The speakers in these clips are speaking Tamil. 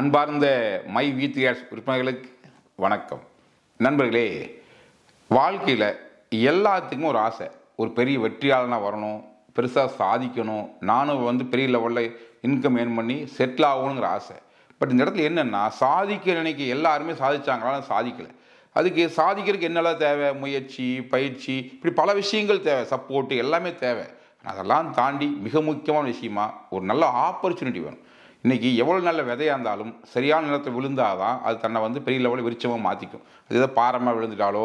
அன்பார்ந்த மை வீத்தியாஸ் உறுப்பினர்களுக்கு வணக்கம் நண்பர்களே வாழ்க்கையில் எல்லாத்துக்குமே ஒரு ஆசை ஒரு பெரிய வெற்றியாளனாக வரணும் பெருசாக சாதிக்கணும் நானும் வந்து பெரிய லெவலில் இன்கம் ஏர்ன் பண்ணி செட்டில் ஆகணுங்கிற ஆசை பட் இந்த இடத்துல என்னென்னா சாதிக்க நினைக்க எல்லாருமே சாதிச்சாங்களாலும் சாதிக்கலை அதுக்கு சாதிக்கிறதுக்கு என்னெல்லாம் தேவை முயற்சி பயிற்சி இப்படி பல விஷயங்கள் தேவை சப்போர்ட்டு எல்லாமே தேவை அதெல்லாம் தாண்டி மிக முக்கியமான விஷயமா ஒரு நல்ல ஆப்பர்ச்சுனிட்டி வேணும் இன்றைக்கி எவ்வளோ நல்ல விதையாக இருந்தாலும் சரியான நிலத்தில் விழுந்தால் தான் அது தன்னை வந்து பெரிய லெவலில் விருச்சமாக மாற்றிக்கும் அது ஏதோ பாரமாக விழுந்துட்டாலோ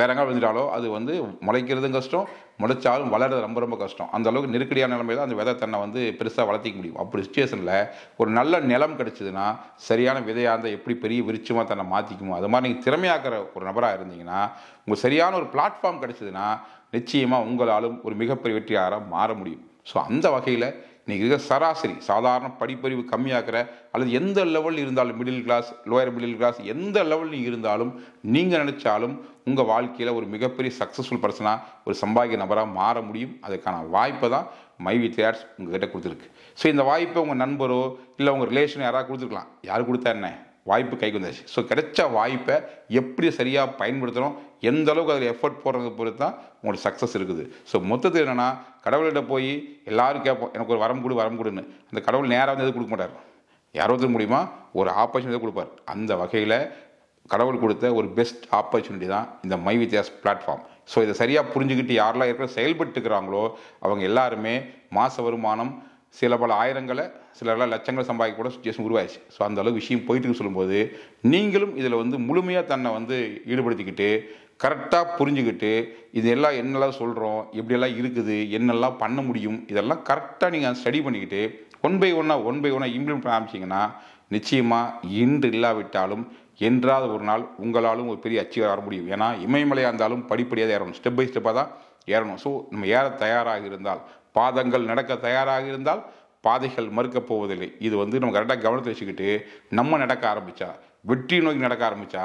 வேறங்க விழுந்துட்டாலோ அது வந்து முளைக்கிறதும் கஷ்டம் முளைச்சாலும் வளர்கிறது ரொம்ப ரொம்ப கஷ்டம் அந்த அளவுக்கு நெருக்கடியான தான் அந்த விதை தன்னை வந்து பெருசாக வளர்த்திக்க முடியும் அப்படி சுச்சுவேஷனில் ஒரு நல்ல நிலம் கிடச்சிதுன்னா சரியான விதையாக இருந்தால் எப்படி பெரிய விருச்சமாக தன்னை மாற்றிக்குமோ அது மாதிரி நீங்கள் திறமையாக்கிற ஒரு நபராக இருந்தீங்கன்னா உங்கள் சரியான ஒரு பிளாட்ஃபார்ம் கிடச்சிதுன்னா நிச்சயமாக உங்களாலும் ஒரு மிகப்பெரிய வெற்றியாராக மாற முடியும் ஸோ அந்த வகையில் இன்றைக்கி சராசரி சாதாரண படிப்பறிவு கம்மியாகிற அல்லது எந்த லெவல் இருந்தாலும் middle class lower middle class எந்த லெவல் இருந்தாலும் நீங்கள் நினச்சாலும் உங்கள் வாழ்க்கையில் ஒரு மிகப்பெரிய சக்ஸஸ்ஃபுல் பர்சனாக ஒரு சம்பாதிக்க நபராக மாற முடியும் அதுக்கான வாய்ப்பை தான் மைவி தேட்ஸ் உங்ககிட்ட கொடுத்துருக்கு ஸோ இந்த வாய்ப்பை உங்கள் நண்பரோ இல்லை உங்கள் ரிலேஷன் யாராவது கொடுத்துருக்கலாம் யார் கொடுத்தா என்ன வாய்ப்பு கைக்கு கொண்டாச்சு ஸோ கிடைச்ச வாய்ப்பை எப்படி சரியாக பயன்படுத்துகிறோம் எந்த அளவுக்கு அதில் எஃபர்ட் போடுறது பொறுத்து தான் உங்களோட சக்ஸஸ் இருக்குது ஸோ மொத்தத்தில் என்னென்னா கடவுள்கிட்ட போய் எல்லோரும் கேட்போம் எனக்கு ஒரு வரம் கொடு வரம் கொடுன்னு அந்த கடவுள் நேராக வந்து எதுவும் கொடுக்க மாட்டார் யாரோ ஒருத்தர் மூலிமா ஒரு ஆப்பர்ச்சுனிட்டி கொடுப்பார் அந்த வகையில் கடவுள் கொடுத்த ஒரு பெஸ்ட் ஆப்பர்ச்சுனிட்டி தான் இந்த மை வித்யாஸ் பிளாட்ஃபார்ம் ஸோ இதை சரியாக புரிஞ்சுக்கிட்டு யாரெல்லாம் இருக்கிற செயல்பட்டுக்கிறாங்களோ அவங்க எல்லாருமே மாத வருமானம் சில பல ஆயிரங்களை சில பல லட்சங்களை சம்பாதிக்க கூட சுச்சுவேஷன் உருவாயிச்சு ஸோ அந்த அளவுக்கு விஷயம் போயிட்டுன்னு சொல்லும்போது நீங்களும் இதில் வந்து முழுமையாக தன்னை வந்து ஈடுபடுத்திக்கிட்டு கரெக்டாக புரிஞ்சுக்கிட்டு இது எல்லாம் என்னெல்லாம் சொல்கிறோம் எப்படியெல்லாம் இருக்குது என்னெல்லாம் பண்ண முடியும் இதெல்லாம் கரெக்டாக நீங்கள் ஸ்டடி பண்ணிக்கிட்டு ஒன் பை ஒன்னாக ஒன் பை ஒன்னாக இம்ப்ளிமெண்ட் ஆரம்பிச்சிங்கன்னா நிச்சயமாக இன்று இல்லாவிட்டாலும் என்றாவது ஒரு நாள் உங்களாலும் ஒரு பெரிய அச்சு வர முடியும் ஏன்னா இமயமலையாக இருந்தாலும் படிப்படியாக ஏறணும் ஸ்டெப் பை ஸ்டெப்பாக தான் ஏறணும் ஸோ நம்ம ஏற தயாராக இருந்தால் பாதங்கள் நடக்க தயாராக இருந்தால் பாதைகள் மறுக்கப் போவதில்லை இது வந்து நம்ம கரெக்டாக கவனத்தை வச்சுக்கிட்டு நம்ம நடக்க ஆரம்பித்தா வெற்றி நோக்கி நடக்க ஆரம்பித்தா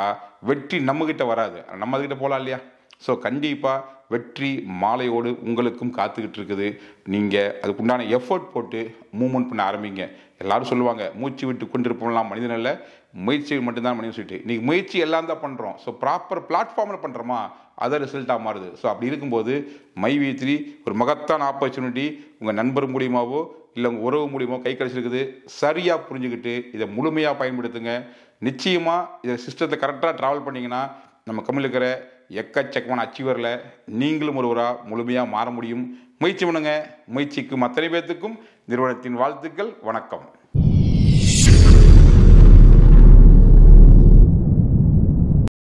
வெற்றி நம்மக்கிட்ட வராது நம்மக்கிட்ட போகலாம் இல்லையா ஸோ கண்டிப்பாக வெற்றி மாலையோடு உங்களுக்கும் காத்துக்கிட்டு இருக்குது நீங்கள் அதுக்கு உண்டான எஃபர்ட் போட்டு மூவ்மெண்ட் பண்ண ஆரம்பிங்க எல்லாரும் சொல்லுவாங்க மூச்சு விட்டு கொண்டிருப்போம்லாம் மனிதன் இல்லை முயற்சி மட்டும்தான் மனிதன் சொல்லிட்டு இன்றைக்கி முயற்சி எல்லாம் தான் பண்ணுறோம் ஸோ ப்ராப்பர் பிளாட்ஃபார்மில் பண்ணுறோமா அதை ரிசல்ட்டாக மாறுது ஸோ அப்படி இருக்கும்போது மை வீத்ரி ஒரு மகத்தான ஆப்பர்ச்சுனிட்டி உங்கள் நண்பர் மூலியமாகவோ இல்லை உங்கள் உறவு மூலியமாக கை கழிச்சிருக்குது சரியாக புரிஞ்சுக்கிட்டு இதை முழுமையாக பயன்படுத்துங்க நிச்சயமாக இதை சிஸ்டத்தை கரெக்டாக ட்ராவல் பண்ணிங்கன்னா நம்ம கம்மியில் இருக்கிற எக்கச்சக்கமான அச்சீவரில் நீங்களும் ஒருவராக முழுமையாக மாற முடியும் முயற்சி பண்ணுங்கள் முயற்சிக்கும் அத்தனை பேர்த்துக்கும் நிறுவனத்தின் வாழ்த்துக்கள் வணக்கம்